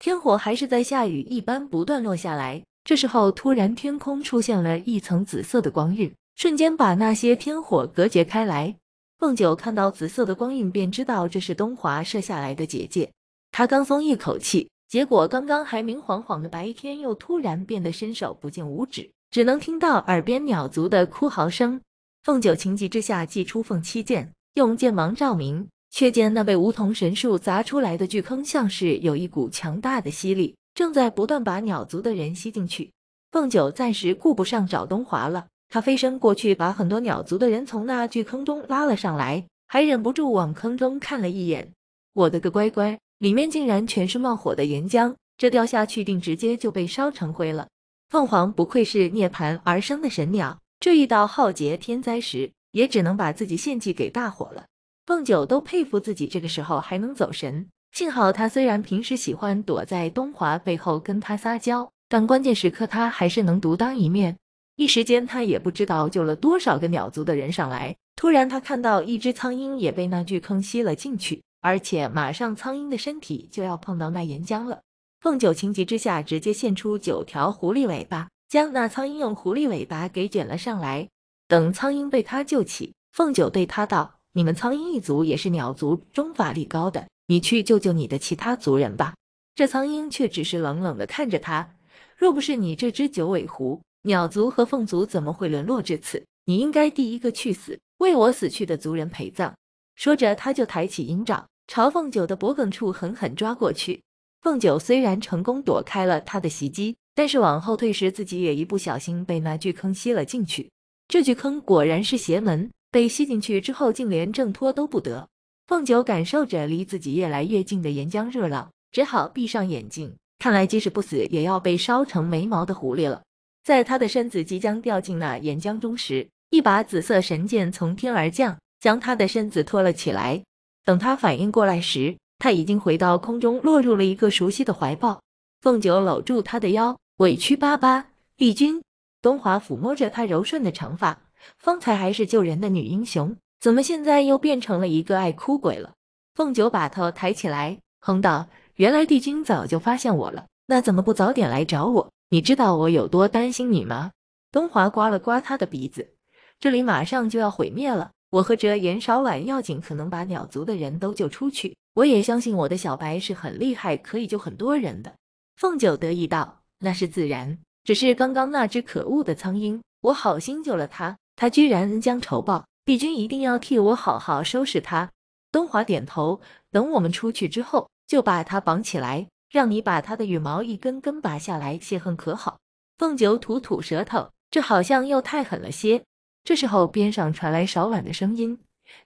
天火还是在下雨一般不断落下来，这时候突然天空出现了一层紫色的光晕，瞬间把那些天火隔绝开来。凤九看到紫色的光晕，便知道这是东华射下来的结界。他刚松一口气，结果刚刚还明晃晃的白天，又突然变得伸手不见五指，只能听到耳边鸟族的哭嚎声。凤九情急之下祭出凤七剑，用剑芒照明。却见那被梧桐神树砸出来的巨坑，像是有一股强大的吸力，正在不断把鸟族的人吸进去。凤九暂时顾不上找东华了，他飞身过去，把很多鸟族的人从那巨坑中拉了上来，还忍不住往坑中看了一眼。我的个乖乖，里面竟然全是冒火的岩浆，这掉下去定直接就被烧成灰了。凤凰不愧是涅槃而生的神鸟，这遇到浩劫天灾时，也只能把自己献祭给大火了。凤九都佩服自己这个时候还能走神，幸好他虽然平时喜欢躲在东华背后跟他撒娇，但关键时刻他还是能独当一面。一时间他也不知道救了多少个鸟族的人上来。突然他看到一只苍鹰也被那巨坑吸了进去，而且马上苍鹰的身体就要碰到那岩浆了。凤九情急之下直接现出九条狐狸尾巴，将那苍鹰用狐狸尾巴给卷了上来。等苍鹰被他救起，凤九对他道。你们苍鹰一族也是鸟族中法力高的，你去救救你的其他族人吧。这苍鹰却只是冷冷的看着他。若不是你这只九尾狐，鸟族和凤族怎么会沦落至此？你应该第一个去死，为我死去的族人陪葬。说着，他就抬起鹰爪，朝凤九的脖颈处狠狠抓过去。凤九虽然成功躲开了他的袭击，但是往后退时，自己也一不小心被那巨坑吸了进去。这巨坑果然是邪门。被吸进去之后，竟连挣脱都不得。凤九感受着离自己越来越近的岩浆热浪，只好闭上眼睛。看来即使不死，也要被烧成没毛的狐狸了。在她的身子即将掉进那岩浆中时，一把紫色神剑从天而降，将她的身子托了起来。等她反应过来时，她已经回到空中，落入了一个熟悉的怀抱。凤九搂住他的腰，委屈巴巴：“帝君。”东华抚摸着她柔顺的长发。方才还是救人的女英雄，怎么现在又变成了一个爱哭鬼了？凤九把头抬起来，哼道：“原来帝君早就发现我了，那怎么不早点来找我？你知道我有多担心你吗？”东华刮了刮他的鼻子：“这里马上就要毁灭了，我和哲言、少婉要紧，可能把鸟族的人都救出去。我也相信我的小白是很厉害，可以救很多人的。”凤九得意道：“那是自然，只是刚刚那只可恶的苍鹰，我好心救了它。”他居然恩将仇报，帝君一定要替我好好收拾他。东华点头，等我们出去之后，就把他绑起来，让你把他的羽毛一根根拔下来泄恨，可好？凤九吐吐舌头，这好像又太狠了些。这时候边上传来少婉的声音：“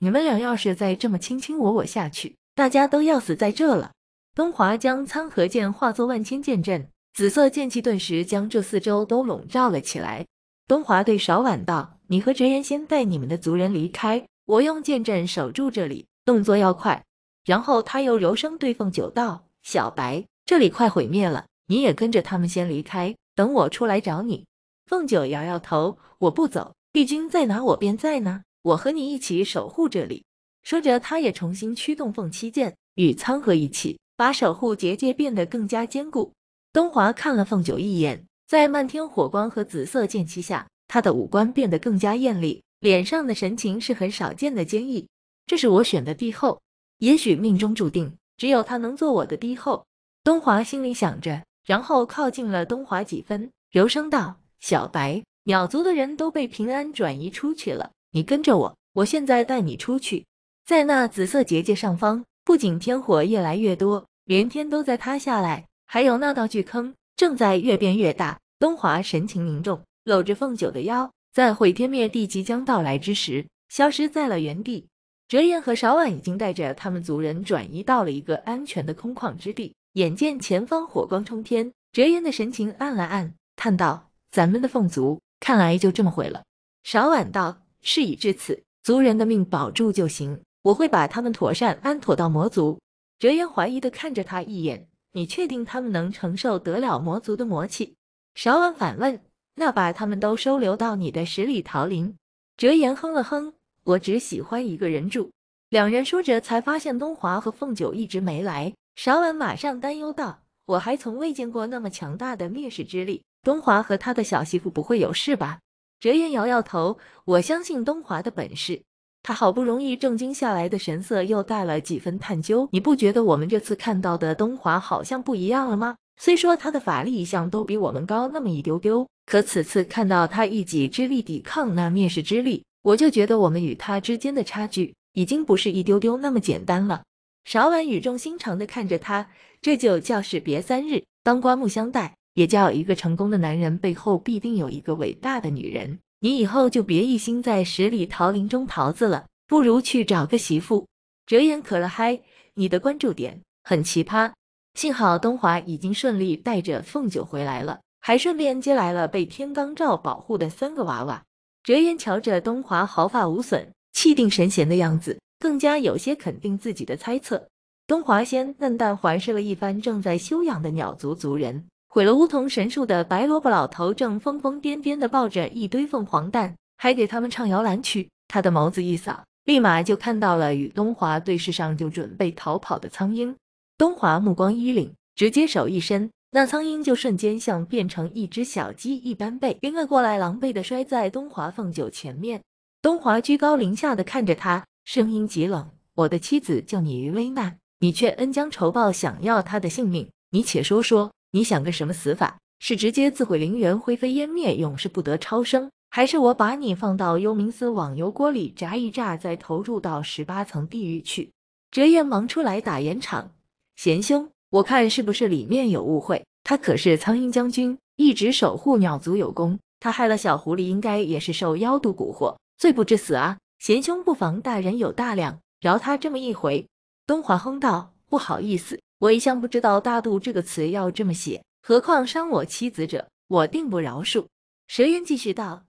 你们俩要是再这么卿卿我我下去，大家都要死在这了。”东华将苍河剑化作万千剑阵，紫色剑气顿时将这四周都笼罩了起来。东华对少婉道：“你和哲人先带你们的族人离开，我用剑阵守住这里，动作要快。”然后他又柔声对凤九道：“小白，这里快毁灭了，你也跟着他们先离开，等我出来找你。”凤九摇摇头：“我不走，帝君在哪，我便在哪。我和你一起守护这里。”说着，他也重新驱动凤七剑，与苍河一起把守护结界变得更加坚固。东华看了凤九一眼。在漫天火光和紫色剑气下，他的五官变得更加艳丽，脸上的神情是很少见的坚毅。这是我选的帝后，也许命中注定，只有他能做我的帝后。东华心里想着，然后靠近了东华几分，柔声道：“小白，鸟族的人都被平安转移出去了，你跟着我，我现在带你出去。”在那紫色结界上方，不仅天火越来越多，连天都在塌下来，还有那道巨坑。正在越变越大，东华神情凝重，搂着凤九的腰，在毁天灭地即将到来之时，消失在了原地。折颜和少婉已经带着他们族人转移到了一个安全的空旷之地。眼见前方火光冲天，折颜的神情暗了暗，叹道：“咱们的凤族看来就这么毁了。”少婉道：“事已至此，族人的命保住就行，我会把他们妥善安妥到魔族。”折颜怀疑的看着他一眼。你确定他们能承受得了魔族的魔气？韶婉反问。那把他们都收留到你的十里桃林？折颜哼了哼，我只喜欢一个人住。两人说着，才发现东华和凤九一直没来。韶婉马上担忧道：“我还从未见过那么强大的灭世之力，东华和他的小媳妇不会有事吧？”折颜摇摇头，我相信东华的本事。他好不容易正经下来的神色，又带了几分探究。你不觉得我们这次看到的东华好像不一样了吗？虽说他的法力一向都比我们高那么一丢丢，可此次看到他一己之力抵抗那灭世之力，我就觉得我们与他之间的差距，已经不是一丢丢那么简单了。韶婉语重心长的看着他，这就叫士别三日，当刮目相待，也叫一个成功的男人背后必定有一个伟大的女人。你以后就别一心在十里桃林中桃子了，不如去找个媳妇。折颜可了嗨，你的关注点很奇葩。幸好东华已经顺利带着凤九回来了，还顺便接来了被天罡罩保护的三个娃娃。折颜瞧着东华毫发无损、气定神闲的样子，更加有些肯定自己的猜测。东华先淡淡环视了一番正在休养的鸟族族人。毁了梧桐神树的白萝卜老头正疯疯癫癫地抱着一堆凤凰蛋，还给他们唱摇篮曲。他的眸子一扫，立马就看到了与东华对视上就准备逃跑的苍鹰。东华目光一凛，直接手一伸，那苍鹰就瞬间像变成一只小鸡一般被晕了过来，狼狈地摔在东华凤九前面。东华居高临下地看着他，声音极冷：“我的妻子救你于危难，你却恩将仇报，想要她的性命，你且说说。”你想个什么死法？是直接自毁灵园，灰飞烟灭，永世不得超生？还是我把你放到幽冥司，往油锅里炸一炸，再投入到十八层地狱去？折燕忙出来打圆场：“贤兄，我看是不是里面有误会？他可是苍鹰将军，一直守护鸟族有功，他害了小狐狸，应该也是受妖毒蛊惑，罪不至死啊。贤兄不妨大人有大量，饶他这么一回。”东华哼道：“不好意思。”我一向不知道“大度”这个词要这么写，何况伤我妻子者，我定不饶恕。蛇渊继续道：“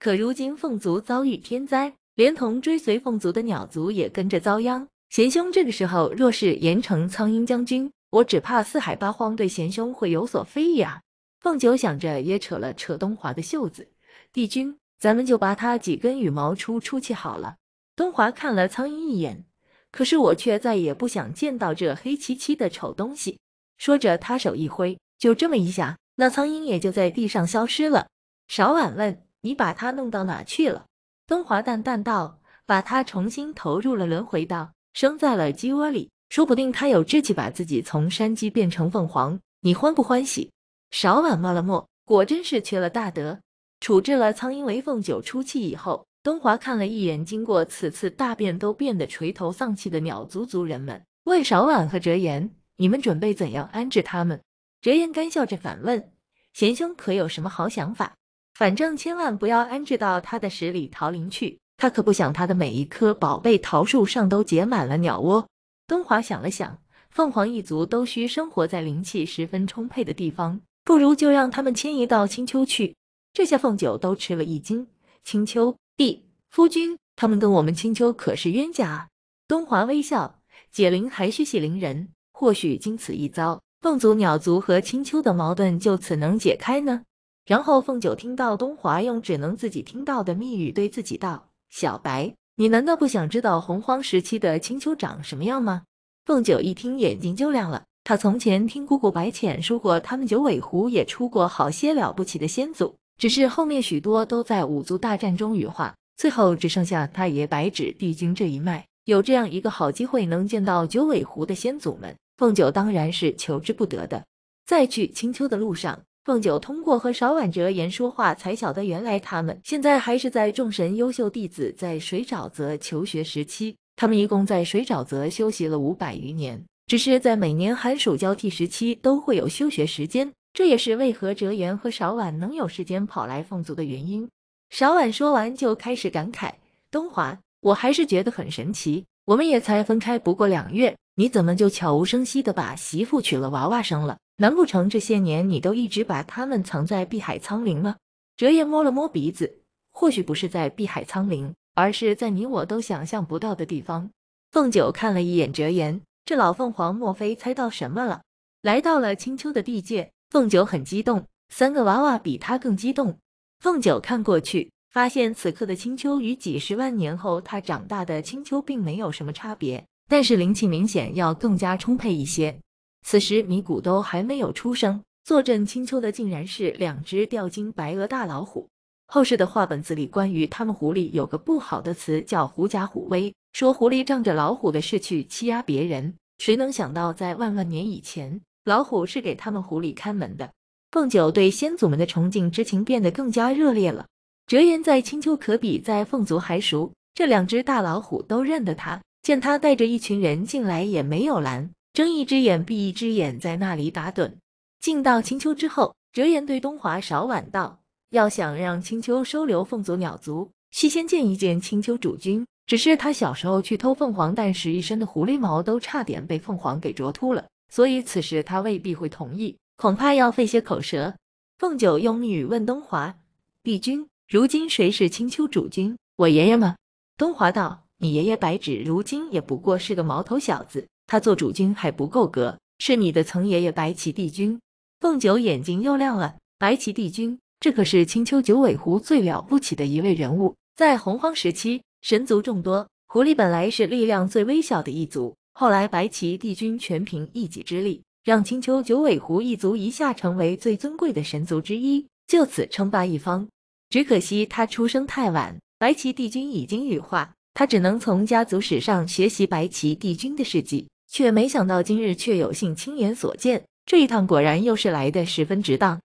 可如今凤族遭遇天灾，连同追随凤族的鸟族也跟着遭殃。贤兄这个时候若是严惩苍鹰将军，我只怕四海八荒对贤兄会有所非议啊。”凤九想着，也扯了扯东华的袖子：“帝君，咱们就拔他几根羽毛出出气好了。”东华看了苍鹰一眼。可是我却再也不想见到这黑漆漆的丑东西。说着，他手一挥，就这么一下，那苍蝇也就在地上消失了。少婉问：“你把它弄到哪去了？”东华淡淡道：“把它重新投入了轮回道，生在了鸡窝里。说不定它有志气把自己从山鸡变成凤凰。你欢不欢喜？”少婉默了默，果真是缺了大德。处置了苍蝇为凤九出气以后。东华看了一眼经过此次大变都变得垂头丧气的鸟族族人们，魏少婉和折颜，你们准备怎样安置他们？折颜干笑着反问：“贤兄可有什么好想法？反正千万不要安置到他的十里桃林去，他可不想他的每一棵宝贝桃树上都结满了鸟窝。”东华想了想，凤凰一族都需生活在灵气十分充沛的地方，不如就让他们迁移到青丘去。这下凤九都吃了一惊，青丘。弟夫君，他们跟我们青丘可是冤家啊！东华微笑，解铃还须系铃人，或许经此一遭，凤族、鸟族和青丘的矛盾就此能解开呢。然后凤九听到东华用只能自己听到的密语对自己道：“小白，你难道不想知道洪荒时期的青丘长什么样吗？”凤九一听，眼睛就亮了。他从前听姑姑白浅说过，他们九尾狐也出过好些了不起的先祖。只是后面许多都在五族大战中羽化，最后只剩下太爷白纸帝京这一脉。有这样一个好机会能见到九尾狐的先祖们，凤九当然是求之不得的。在去青丘的路上，凤九通过和少婉、哲言说话，才晓得原来他们现在还是在众神优秀弟子在水沼泽求学时期。他们一共在水沼泽休息了五百余年，只是在每年寒暑交替时期都会有休学时间。这也是为何哲言和少婉能有时间跑来凤族的原因。少婉说完就开始感慨：“东华，我还是觉得很神奇。我们也才分开不过两月，你怎么就悄无声息的把媳妇娶了，娃娃生了？难不成这些年你都一直把他们藏在碧海苍灵吗？”哲言摸了摸鼻子，或许不是在碧海苍灵，而是在你我都想象不到的地方。凤九看了一眼哲言，这老凤凰莫非猜到什么了？来到了青丘的地界。凤九很激动，三个娃娃比他更激动。凤九看过去，发现此刻的青丘与几十万年后他长大的青丘并没有什么差别，但是灵气明显要更加充沛一些。此时米谷都还没有出生，坐镇青丘的竟然是两只吊睛白额大老虎。后世的话本子里，关于他们狐狸有个不好的词叫“狐假虎威”，说狐狸仗着老虎的势去欺压别人。谁能想到，在万万年以前？老虎是给他们狐狸看门的。凤九对先祖们的崇敬之情变得更加热烈了。折颜在青丘可比在凤族还熟，这两只大老虎都认得他。见他带着一群人进来，也没有拦，睁一只眼闭一只眼，在那里打盹。进到青丘之后，折颜对东华少晚道：“要想让青丘收留凤族鸟族，需先见一见青丘主君。只是他小时候去偷凤凰蛋时，一身的狐狸毛都差点被凤凰给啄秃了。”所以此时他未必会同意，恐怕要费些口舌。凤九用密语问东华：“帝君，如今谁是青丘主君？我爷爷吗？”东华道：“你爷爷白芷如今也不过是个毛头小子，他做主君还不够格。是你的曾爷爷白起帝君。”凤九眼睛又亮了：“白起帝君，这可是青丘九尾狐最了不起的一位人物。在洪荒时期，神族众多，狐狸本来是力量最微小的一族。”后来，白旗帝君全凭一己之力，让青丘九尾狐一族一下成为最尊贵的神族之一，就此称霸一方。只可惜他出生太晚，白旗帝君已经羽化，他只能从家族史上学习白旗帝君的事迹，却没想到今日却有幸亲眼所见。这一趟果然又是来的十分值当。